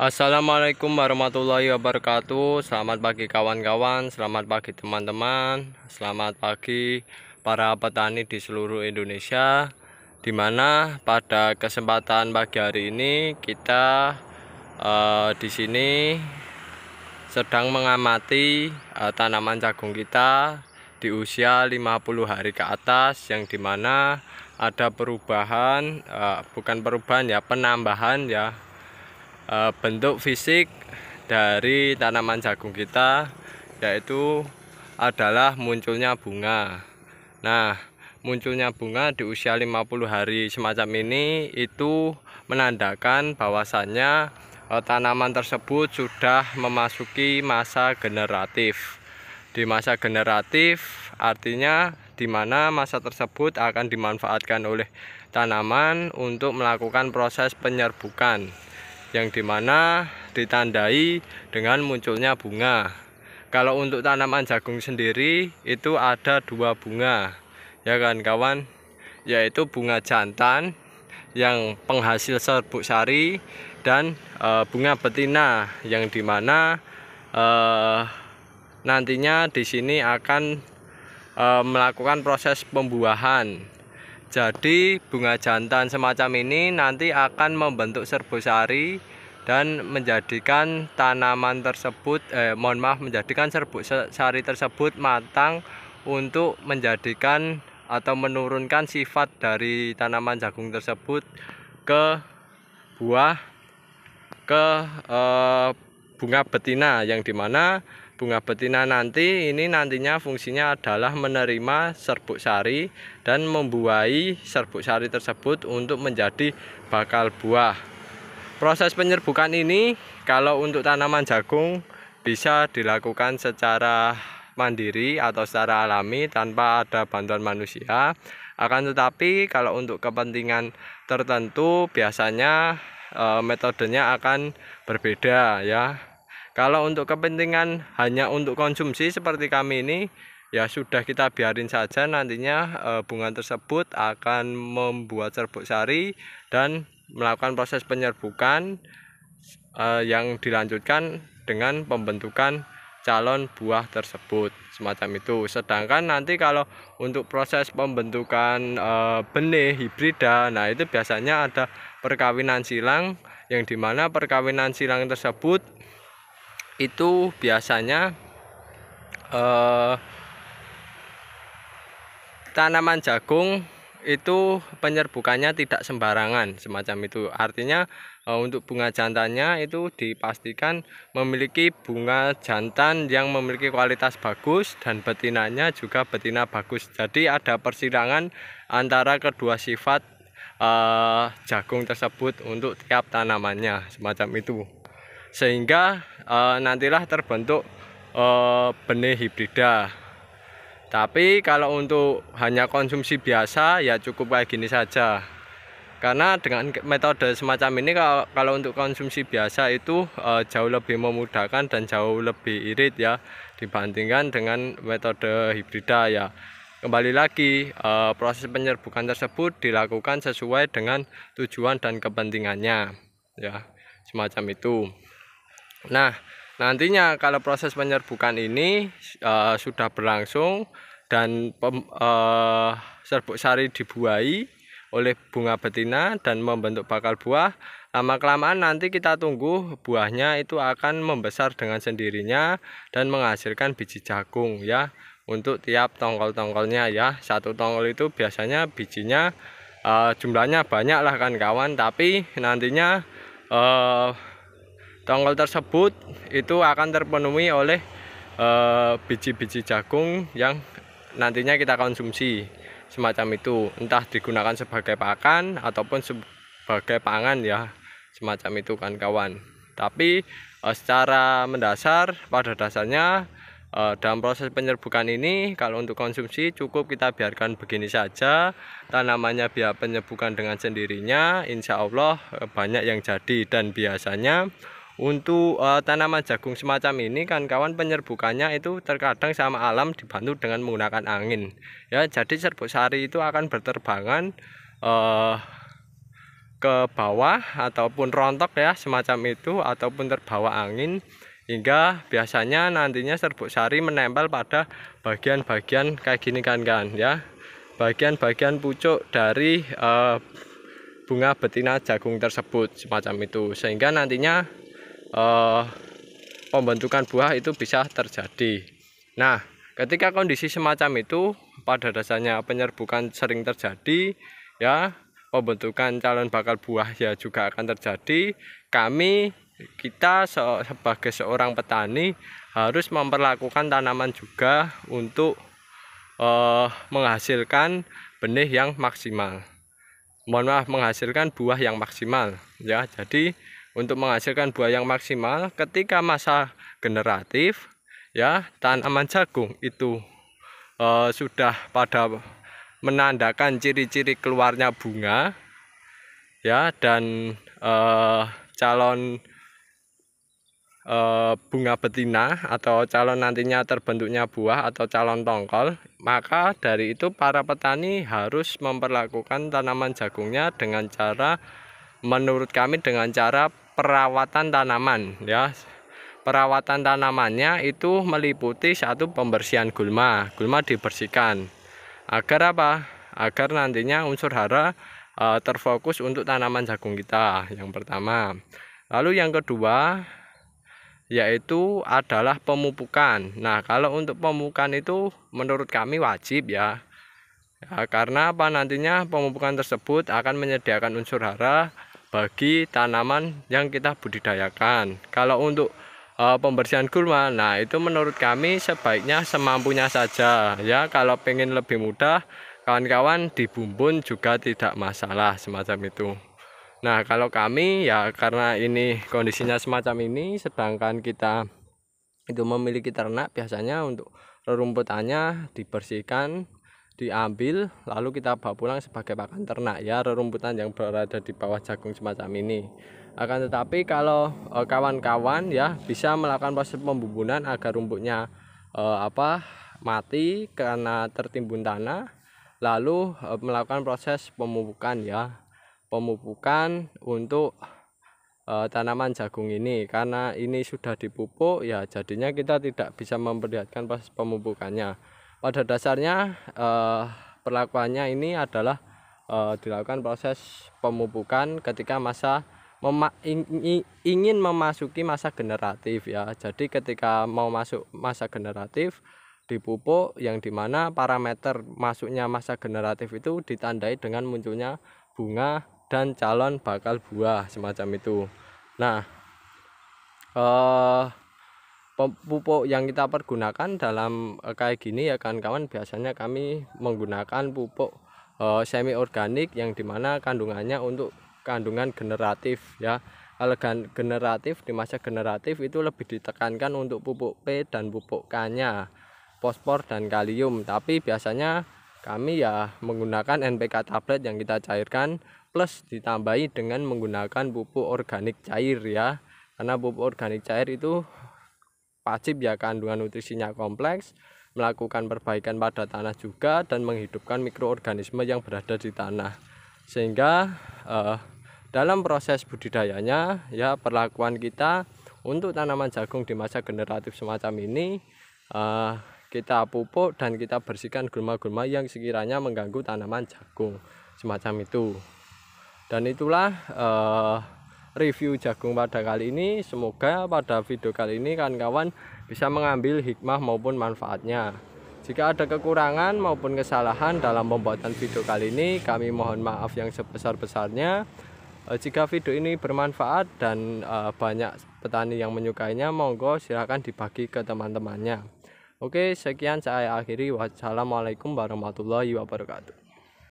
Assalamualaikum warahmatullahi wabarakatuh Selamat pagi kawan-kawan Selamat pagi teman-teman Selamat pagi para petani di seluruh Indonesia Dimana pada kesempatan pagi hari ini Kita uh, di sini sedang mengamati uh, tanaman jagung kita Di usia 50 hari ke atas Yang dimana ada perubahan uh, Bukan perubahan ya penambahan ya Eh, bentuk fisik dari tanaman jagung kita yaitu adalah munculnya bunga nah munculnya bunga di usia 50 hari semacam ini itu menandakan bahwasannya eh, tanaman tersebut sudah memasuki masa generatif di masa generatif artinya di mana masa tersebut akan dimanfaatkan oleh tanaman untuk melakukan proses penyerbukan yang dimana ditandai dengan munculnya bunga kalau untuk tanaman jagung sendiri itu ada dua bunga ya kan kawan yaitu bunga jantan yang penghasil serbuk sari dan e, bunga betina yang dimana e, eh, nantinya di sini akan e, melakukan proses pembuahan jadi bunga jantan semacam ini nanti akan membentuk serbusari dan menjadikan tanaman tersebut eh mohon maaf menjadikan serbuk sari tersebut matang untuk menjadikan atau menurunkan sifat dari tanaman jagung tersebut ke buah ke eh, bunga betina yang dimana bunga betina nanti ini nantinya fungsinya adalah menerima serbuk sari dan membuahi serbuk sari tersebut untuk menjadi bakal buah proses penyerbukan ini kalau untuk tanaman jagung bisa dilakukan secara mandiri atau secara alami tanpa ada bantuan manusia akan tetapi kalau untuk kepentingan tertentu biasanya e, metodenya akan berbeda ya kalau untuk kepentingan hanya untuk konsumsi seperti kami ini, ya sudah kita biarin saja nantinya eh, bunga tersebut akan membuat serbuk sari dan melakukan proses penyerbukan eh, yang dilanjutkan dengan pembentukan calon buah tersebut semacam itu sedangkan nanti kalau untuk proses pembentukan e, benih hibrida nah itu biasanya ada perkawinan silang yang dimana perkawinan silang tersebut itu biasanya eh, tanaman jagung itu penyerbukannya tidak sembarangan semacam itu artinya eh, untuk bunga jantannya itu dipastikan memiliki bunga jantan yang memiliki kualitas bagus dan betinanya juga betina bagus jadi ada persilangan antara kedua sifat eh, jagung tersebut untuk tiap tanamannya semacam itu sehingga e, nantilah terbentuk e, benih hibrida tapi kalau untuk hanya konsumsi biasa ya cukup kayak gini saja karena dengan metode semacam ini kalau, kalau untuk konsumsi biasa itu e, jauh lebih memudahkan dan jauh lebih irit ya dibandingkan dengan metode hibrida ya kembali lagi e, proses penyerbukan tersebut dilakukan sesuai dengan tujuan dan kepentingannya ya semacam itu Nah, nantinya kalau proses penyerbukan ini uh, sudah berlangsung dan pem, uh, serbuk sari dibuai oleh bunga betina dan membentuk bakal buah, lama kelamaan nanti kita tunggu buahnya itu akan membesar dengan sendirinya dan menghasilkan biji jagung ya untuk tiap tongkol-tongkolnya ya. Satu tongkol itu biasanya bijinya uh, jumlahnya banyak lah kan kawan, tapi nantinya uh, Tongkol tersebut itu akan terpenuhi oleh eh, biji-biji uh, jagung yang nantinya kita konsumsi semacam itu entah digunakan sebagai pakan ataupun sebagai pangan ya semacam itu kan kawan tapi uh, secara mendasar pada dasarnya uh, dalam proses penyerbukan ini kalau untuk konsumsi cukup kita biarkan begini saja tanamannya biar penyerbukan dengan sendirinya insya Allah banyak yang jadi dan biasanya untuk uh, tanaman jagung semacam ini kan kawan penyerbukannya itu terkadang sama alam dibantu dengan menggunakan angin ya jadi serbuk sari itu akan berterbangan uh, ke bawah ataupun rontok ya semacam itu ataupun terbawa angin hingga biasanya nantinya serbuk sari menempel pada bagian-bagian kayak gini kan kan ya bagian-bagian pucuk dari uh, bunga betina jagung tersebut semacam itu sehingga nantinya eh, pembentukan buah itu bisa terjadi. Nah, ketika kondisi semacam itu pada dasarnya penyerbukan sering terjadi, ya pembentukan calon bakal buah ya juga akan terjadi. Kami kita sebagai seorang petani harus memperlakukan tanaman juga untuk eh, menghasilkan benih yang maksimal. Mohon maaf menghasilkan buah yang maksimal ya. Jadi untuk menghasilkan buah yang maksimal ketika masa generatif ya tanaman jagung itu e, sudah pada menandakan ciri-ciri keluarnya bunga ya dan e, calon e, bunga betina atau calon nantinya terbentuknya buah atau calon tongkol maka dari itu para petani harus memperlakukan tanaman jagungnya dengan cara menurut kami dengan cara perawatan tanaman ya perawatan tanamannya itu meliputi satu pembersihan gulma gulma dibersihkan agar apa agar nantinya unsur hara e, terfokus untuk tanaman jagung kita yang pertama lalu yang kedua yaitu adalah pemupukan nah kalau untuk pemupukan itu menurut kami wajib ya, ya karena apa nantinya pemupukan tersebut akan menyediakan unsur hara bagi tanaman yang kita budidayakan. Kalau untuk uh, pembersihan gulma, nah itu menurut kami sebaiknya semampunya saja ya. Kalau pengen lebih mudah, kawan-kawan dibumbun juga tidak masalah semacam itu. Nah kalau kami ya karena ini kondisinya semacam ini, sedangkan kita itu memiliki ternak biasanya untuk rerumputannya dibersihkan diambil lalu kita bawa pulang sebagai pakan ternak ya rerumputan yang berada di bawah jagung semacam ini akan tetapi kalau eh, kawan-kawan e, ya bisa melakukan proses pembubunan agar rumputnya e, apa mati karena tertimbun tanah lalu e, melakukan proses pemupukan ya pemupukan untuk tanaman jagung ini karena ini sudah dipupuk ya jadinya kita tidak bisa memperlihatkan proses pemupukannya pada dasarnya eh, perlakuannya ini adalah eh, dilakukan proses pemupukan ketika masa mema ingin memasuki masa generatif ya. Jadi ketika mau masuk masa generatif dipupuk yang dimana parameter masuknya masa generatif itu ditandai dengan munculnya bunga dan calon bakal buah semacam itu. Nah, eh pupuk yang kita pergunakan dalam eh, kayak gini ya kawan-kawan biasanya kami menggunakan pupuk eh, semi organik yang dimana kandungannya untuk kandungan generatif ya elegan generatif di masa generatif itu lebih ditekankan untuk pupuk P dan pupuk K nya fosfor dan kalium tapi biasanya kami ya menggunakan NPK tablet yang kita cairkan plus ditambahi dengan menggunakan pupuk organik cair ya karena pupuk organik cair itu wajib ya kandungan nutrisinya kompleks, melakukan perbaikan pada tanah juga dan menghidupkan mikroorganisme yang berada di tanah. Sehingga eh, dalam proses budidayanya ya perlakuan kita untuk tanaman jagung di masa generatif semacam ini eh, kita pupuk dan kita bersihkan gulma-gulma yang sekiranya mengganggu tanaman jagung semacam itu. Dan itulah eh, review jagung pada kali ini. Semoga pada video kali ini kawan-kawan bisa mengambil hikmah maupun manfaatnya. Jika ada kekurangan maupun kesalahan dalam pembuatan video kali ini, kami mohon maaf yang sebesar-besarnya. Eh, jika video ini bermanfaat dan eh, banyak petani yang menyukainya, monggo silahkan dibagi ke teman-temannya. Oke, sekian saya akhiri. Wassalamualaikum warahmatullahi wabarakatuh.